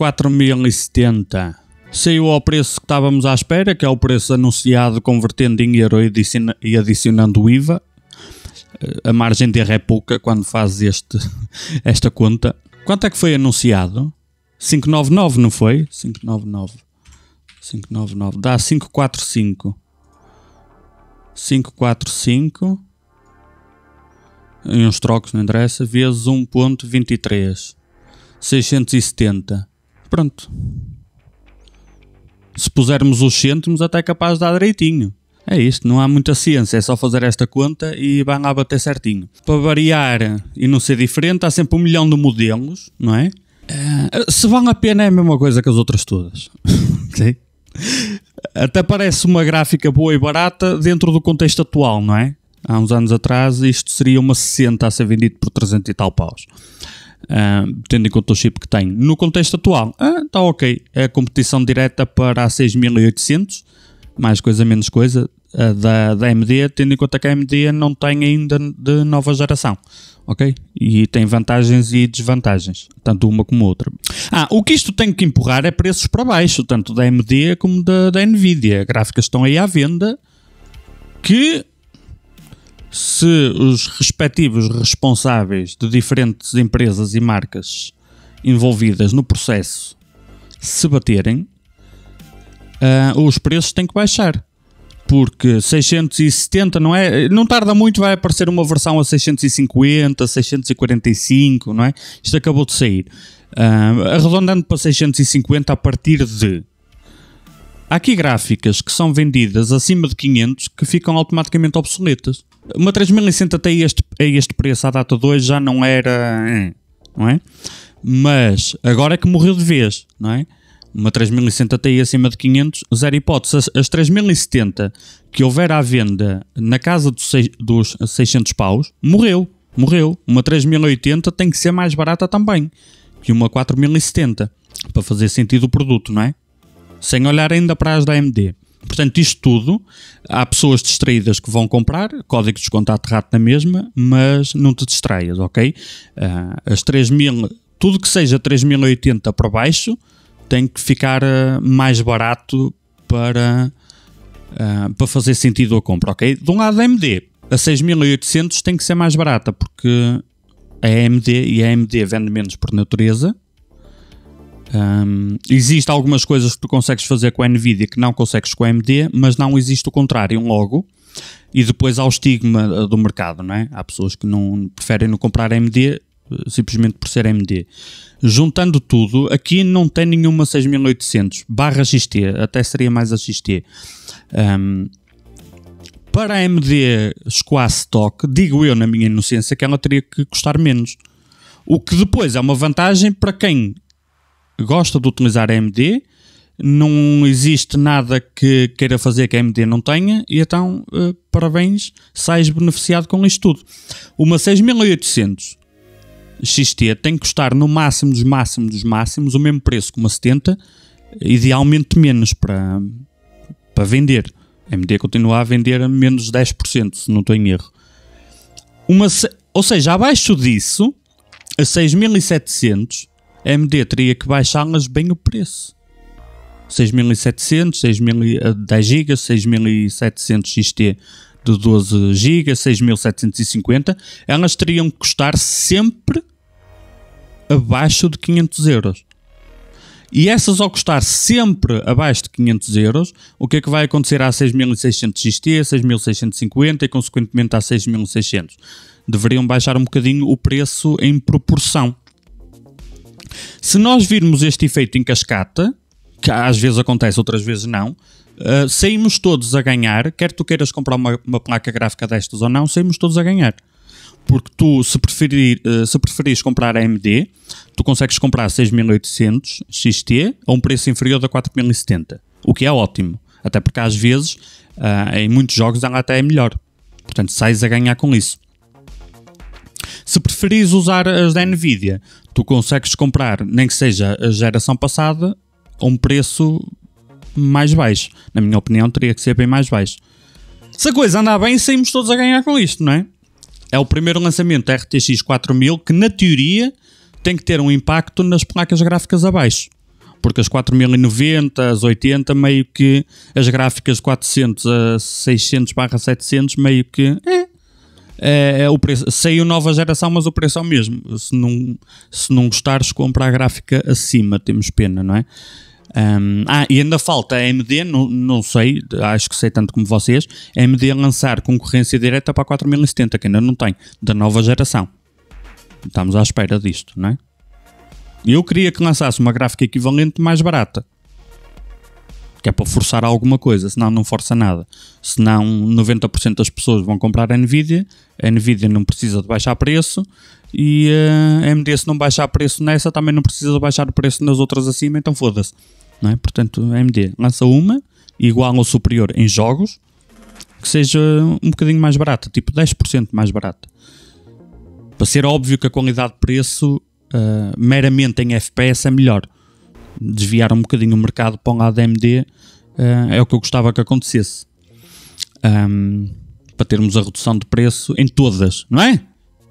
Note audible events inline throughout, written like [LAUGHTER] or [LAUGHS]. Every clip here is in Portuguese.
4.070. Saiu ao preço que estávamos à espera, que é o preço anunciado convertendo em euro e adicionando o IVA. Eh, a margem de erro é pouca quando fazes este, [LAUGHS] esta conta. Quanto é que foi anunciado? 599, não foi? 599. 599. Dá 545. 545 em uns trocos, não interessa, vezes 1.23 670 Pronto. Se pusermos os cêntimos, até é capaz de dar direitinho. É isto, não há muita ciência, é só fazer esta conta e vão lá bater certinho. Para variar e não ser diferente, há sempre um milhão de modelos, não é? Uh, se vão a pena é a mesma coisa que as outras todas. [LAUGHS] Sim. Até parece uma gráfica boa e barata dentro do contexto atual, não é? Há uns anos atrás isto seria uma 60 a ser vendido por 300 e tal paus. Ah, tendo em conta o chip que tem. No contexto atual, está ah, ok. É a competição direta para a 6800, mais coisa, menos coisa, uh, da, da AMD, tendo em conta que a AMD não tem ainda de nova geração. Ok? E tem vantagens e desvantagens, tanto uma como outra. Ah, o que isto tem que empurrar é preços para baixo, tanto da AMD como da, da Nvidia. Gráficas estão aí à venda que se os respectivos responsáveis de diferentes empresas e marcas envolvidas no processo se baterem, uh, os preços têm que baixar. Porque 670 não é. Não tarda muito, vai aparecer uma versão a 650, 645, não é? Isto acabou de sair. Uh, arredondando para 650 a partir de. Há aqui gráficas que são vendidas acima de 500 que ficam automaticamente obsoletas. Uma 3060 até este, a este preço, à data 2, já não era. É, não é? Mas agora é que morreu de vez, não é? Uma 3060 Ti acima de 500, zero hipótese. As, as 3070 que houver à venda na casa dos, seis, dos 600 paus, morreu. Morreu. Uma 3080 tem que ser mais barata também que uma 4070 para fazer sentido o produto, não é? sem olhar ainda para as da AMD. Portanto, isto tudo, há pessoas distraídas que vão comprar, código de desconto rato na mesma, mas não te distraias, ok? Uh, as 3000, tudo que seja 3080 para baixo tem que ficar uh, mais barato para, uh, para fazer sentido a compra, ok? De um lado, a AMD, a 6800 tem que ser mais barata, porque a AMD e a AMD vende menos por natureza um, existe algumas coisas que tu consegues fazer com a NVIDIA que não consegues com a AMD, mas não existe o contrário, logo. E depois há o estigma eh, do mercado, não é? Há pessoas que não preferem não comprar AMD eh, simplesmente por ser AMD. Juntando tudo, aqui não tem nenhuma 6800 barra XT, até seria mais a XT. Um, para a AMD Squash Stock, digo eu na minha inocência que ela teria que custar menos. O que depois é uma vantagem para quem gosta de utilizar AMD não existe nada que queira fazer que a AMD não tenha, e então, uh, parabéns, sais beneficiado com isto tudo. Uma 6800 XT tem que custar no máximo dos máximos dos máximos o mesmo preço que uma 70, idealmente menos para, para vender. A AMD continua a vender a menos 10%, se não estou em erro. Uma, ou seja, abaixo disso, a 6700 a AMD teria que baixá-las bem o preço. 6700, 6000, 10 GB, 6700 XT de 12 GB, 6750, elas teriam que custar sempre abaixo de 500 euros. E essas ao custar sempre abaixo de 500 euros, o que é que vai acontecer à 6600 XT, 6650 e consequentemente à 6600? Deveriam baixar um bocadinho o preço em proporção. Se nós virmos este efeito em cascata, que às vezes acontece, outras vezes não, uh, saímos todos a ganhar, quer tu queiras comprar uma, uma, placa gráfica destas ou não, saímos todos a ganhar. Porque tu, se, preferir, eh, se preferires comprar AMD, tu consegues comprar 6800 XT a um preço inferior a 4070, o que é ótimo. Até porque às vezes, eh, em muitos jogos, ela até é melhor. Portanto, sais a ganhar com isso. Se preferires usar as da Nvidia, tu consegues comprar, nem que seja a geração passada, a um preço mais baixo. Na minha opinião, teria que ser bem mais baixo. Se a coisa andar bem, saímos todos a ganhar com isto, não é? É o primeiro lançamento RTX 4000 que, na teoria, tem que ter um impacto nas placas gráficas abaixo. Porque as 4090, as 80, meio que as gráficas 400 a 600 barra 700, meio que. É, é, é, o preço. Saiu nova geração, mas o preço é o mesmo. Se não, se não gostares, compra a gráfica acima, temos pena, não é? Um, ah, e ainda falta a AMD, não, não sei, acho que sei tanto como vocês, a AMD lançar concorrência direta para a 4070, que ainda não tem, da nova geração. Estamos à espera disto, não é? Eu queria que lançasse uma gráfica equivalente mais barata porque é para forçar alguma coisa, senão não força nada. Senão 90% das pessoas vão comprar a Nvidia, a Nvidia não precisa de baixar preço e eh, a AMD se não baixar preço nessa também não precisa de baixar preço nas outras acima, então foda-se. É? Portanto, a AMD lança uma igual ou superior em jogos que seja um bocadinho mais barata, tipo 10% mais barata. Para ser óbvio que a qualidade de preço uh, meramente em FPS é melhor desviar um bocadinho o mercado para um lado da AMD uh, eh, é o que eu gostava que acontecesse. Um, para termos a redução de preço em todas, não é?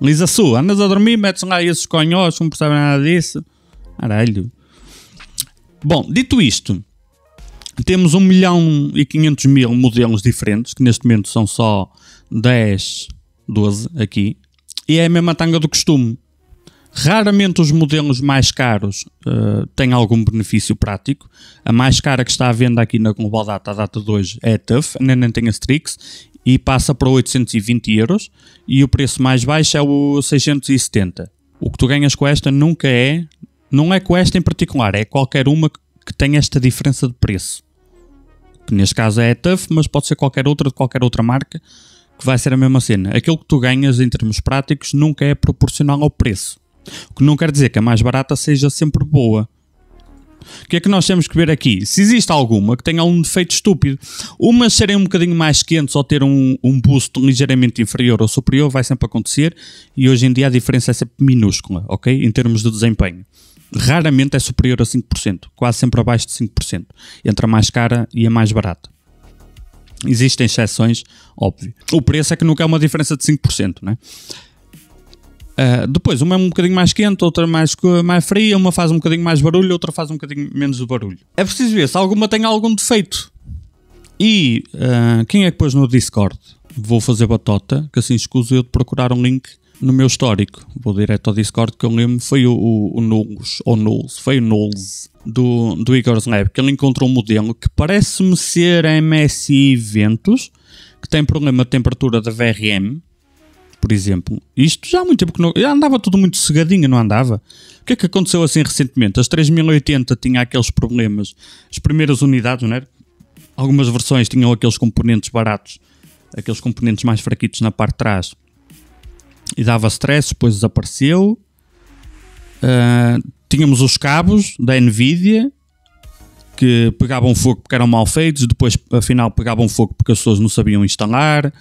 Lisa Su, andas a dormir, metes lá esses conhos, não percebem nada disso. Caralho. Bom, dito isto, temos 1 milhão e 500 mil modelos diferentes, que neste momento são só 10, 12 aqui, e é a mesma tanga do costume. Raramente os modelos mais caros uh, têm algum benefício prático. A mais cara que está à venda aqui na Global Data, a data 2, é a TUF, ainda nem tem a Strix, e passa para 820 euros. E o preço mais baixo é o 670. O que tu ganhas com esta nunca é, não é com esta em particular, é qualquer uma que tenha esta diferença de preço. Que neste caso é a TUF, mas pode ser qualquer outra de qualquer outra marca, que vai ser a mesma cena. Aquilo que tu ganhas em termos práticos nunca é proporcional ao preço o que não quer dizer que a mais barata seja sempre boa. O que é que nós temos que ver aqui? Se existe alguma que tenha um defeito estúpido, umas serem um bocadinho mais quentes ou ter um, um boost ligeiramente inferior ou superior vai sempre acontecer e hoje em dia a diferença é sempre minúscula, ok? Em termos de desempenho. Raramente é superior a 5%, quase sempre abaixo de 5%, entre a mais cara e a é mais barata. Existem exceções, óbvio. O preço é que nunca é uma diferença de 5%, não é? Uh, depois, uma é um bocadinho mais quente, outra mais, mais fria, uma faz um bocadinho mais barulho, outra faz um bocadinho menos de barulho. É preciso ver se alguma tem algum defeito. E uh, quem é que pôs no Discord? Vou fazer batota, que assim escuso eu de procurar um link no meu histórico. Vou direto ao Discord que eu lembro. Foi o, o, o ou foi o Nulls do, do Igor's Lab, que ele encontrou um modelo que parece-me ser a MSI Ventus, que tem problema de temperatura da VRM por exemplo, isto já há muito tempo que não. Andava tudo muito cegadinho, não andava? O que é que aconteceu assim recentemente? As 3080 tinha aqueles problemas, as primeiras unidades, não era? Algumas versões tinham aqueles componentes baratos, aqueles componentes mais fraquitos na parte de trás e dava stress, depois desapareceu. Uh, tínhamos os cabos da Nvidia que pegavam fogo porque eram mal feitos, depois afinal pegavam fogo porque as pessoas não sabiam instalar.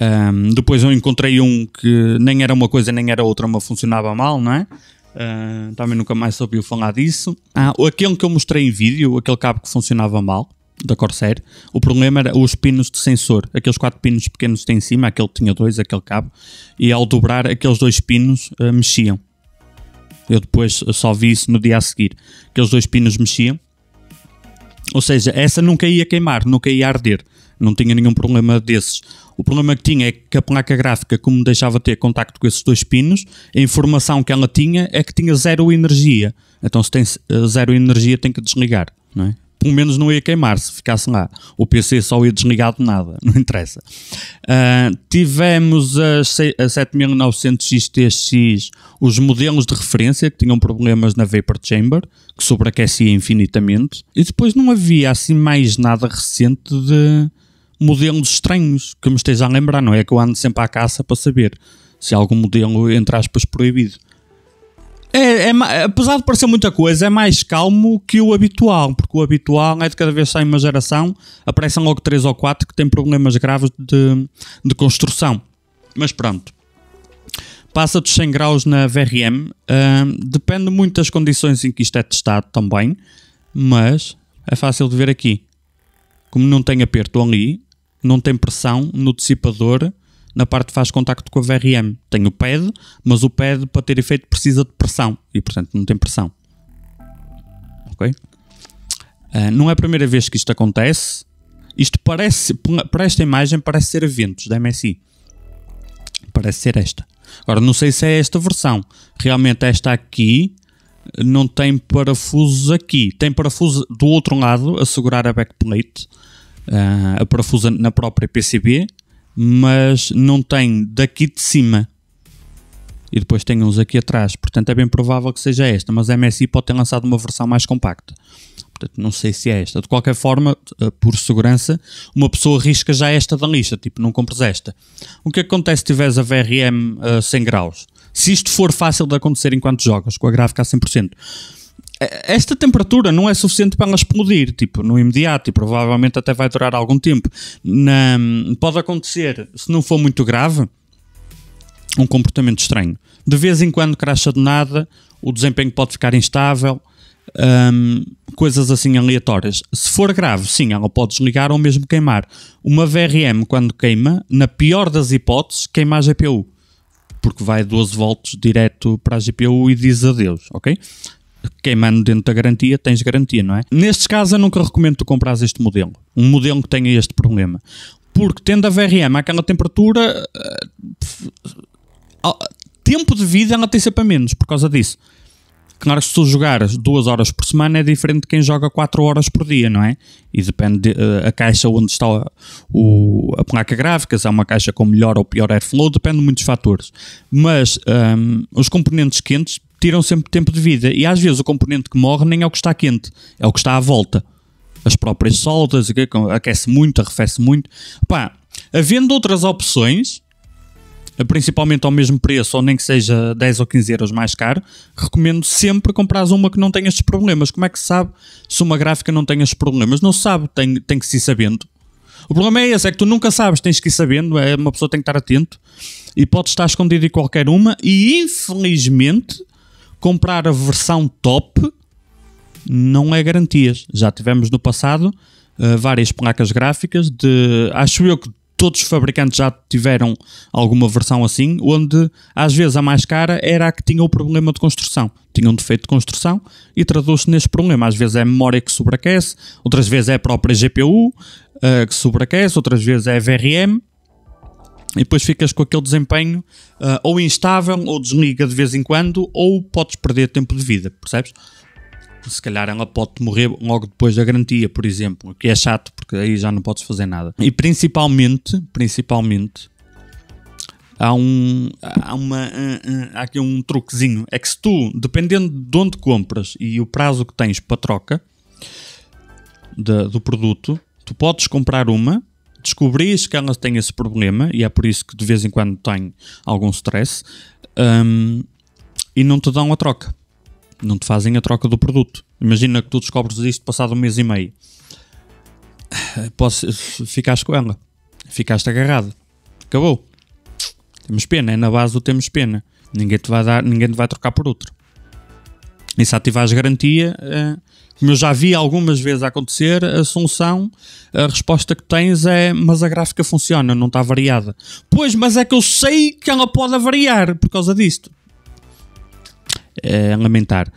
Um, depois eu encontrei um que nem era uma coisa nem era outra, mas funcionava mal, não é? Uh, também nunca mais soube falar disso. Ah, aquele que eu mostrei em vídeo, aquele cabo que funcionava mal, da Corsair, o problema era os pinos de sensor, aqueles quatro pinos pequenos que tem em cima, aquele tinha dois, aquele cabo, e ao dobrar aqueles dois pinos uh, mexiam. Eu depois só vi isso no dia a seguir, aqueles dois pinos mexiam. Ou seja, essa nunca ia queimar, nunca ia arder, não tinha nenhum problema desses. O problema que tinha é que a placa gráfica, como deixava ter contacto com esses dois pinos, a informação que ela tinha é que tinha zero energia. Então, se tem eh, zero energia, tem que desligar, não é? Pelo menos não ia queimar se ficasse lá. O PC só ia desligar de nada, [LAUGHS] não interessa. Uh, tivemos a, 7900 XTX, os modelos de referência que tinham problemas na Vapor Chamber, que sobreaquecia infinitamente. E depois não havia assim mais nada recente de modelos estranhos que me estejam a lembrar, não é que eu ando sempre à caça para saber se há algum modelo, entre aspas, proibido. É, é, apesar de parecer muita coisa, é mais calmo que o habitual, porque o habitual é de cada vez que sai uma geração, aparecem logo 3 ou 4 que têm problemas graves de, de construção. Mas pronto. Passa dos 100 graus na VRM, uh, hum, depende muito das condições em que isto é testado também, mas é fácil de ver aqui. Como não tem aperto ali, não tem pressão no dissipador na parte que faz contacto com a VRM. Tem o pad, mas o pad para ter efeito precisa de pressão e portanto não tem pressão. Ok? Uh, não é a primeira vez que isto acontece. Isto parece, para esta imagem, parece ser eventos da MSI. Parece ser esta. Agora, não sei se é esta versão. Realmente, esta aqui não tem parafusos aqui. Tem parafuso do outro lado a segurar a backplate uh, a parafusante na própria PCB, mas não tem daqui de cima. E depois tem uns aqui atrás, portanto é bem provável que seja esta, mas a MSI pode ter lançado uma versão mais compacta. Portanto, não sei se é esta. De qualquer forma, eh, por segurança, uma pessoa risca já esta da lista, tipo, não compres esta. O que acontece se tiveres a VRM a 100 graus? Se isto for fácil de acontecer enquanto jogas, com a gráfica a 100%, esta temperatura não é suficiente para ela explodir, tipo, no imediato, e provavelmente até vai durar algum tempo. Na, pode acontecer, se não for muito grave, um comportamento estranho. De vez em quando cracha de nada, o desempenho pode ficar instável, hum, coisas assim aleatórias. Se for grave, sim, ela pode desligar ou mesmo queimar. Uma VRM, quando queima, na pior das hipóteses, queima a GPU. Porque vai 12 volts direto para a GPU e diz adeus, ok? queimando dentro da garantia, tens garantia, não é? Nestes casos, eu nunca recomendo tu comprares este modelo. Um modelo que tenha este problema. Porque tendo a VRM àquela temperatura, uh, tempo de vida ela tem sempre a menos por causa disso. Claro que se tu jogares 2 horas por semana é diferente de quem joga 4 horas por dia, não é? E depende uh, a caixa onde está o, a placa gráfica, se é uma caixa com melhor ou pior airflow, depende de muitos fatores. Mas um, ehm, os componentes quentes tiram sempre tempo de vida. E às vezes o componente que morre nem é o que está quente, é o que está à volta. As próprias soldas, é aquece muito, arrefece muito. Pá, havendo outras opções, eh, principalmente ao mesmo preço, ou nem que seja 10 ou 15 euros mais caro, recomendo sempre comprar uma que não tenha estes problemas. Como é que se sabe se uma gráfica não tem estes problemas? Não se sabe, tem, tem que se ir sabendo. O problema é esse, é que tu nunca sabes, tens que ir sabendo, é, uma pessoa tem que estar atento e pode estar escondido em qualquer uma e infelizmente comprar a versão top não é garantias. Já tivemos no passado uh, várias placas gráficas de. Acho eu que todos os fabricantes já tiveram alguma versão assim, onde às vezes a mais cara era a que tinha o problema de construção. Tinha um defeito de construção e traduz-se neste problema. Às vezes é a memória que sobreaquece, outras vezes é a própria GPU uh, eh, que sobreaquece, outras vezes é a VRM e depois ficas com aquele desempenho uh, ou instável, ou desliga de vez em quando, ou podes perder tempo de vida, percebes? Se calhar ela pode morrer logo depois da garantia, por exemplo, o que é chato, porque aí já não podes fazer nada. E principalmente, principalmente, há um há uma há aqui um truquezinho é que se tu dependendo de onde compras e o prazo que tens para troca de, do produto tu podes comprar uma descobris que ela tem esse problema e é por isso que de vez em quando tem algum stress um, e não te dão a troca. Não te fazem a troca do produto. Imagina que tu descobres isto passado um mês e meio. Posso, ficaste com ela. Ficaste agarrado. Acabou. Temos pena. É na base do temos pena. Ninguém te vai, dar, ninguém te vai trocar por outro e se ativares garantia, eh, como eu já vi algumas vezes acontecer, a solução, a resposta que tens é: mas a gráfica funciona, não está variada. Pois, mas é que eu sei que ela pode variar por causa disto. É lamentar.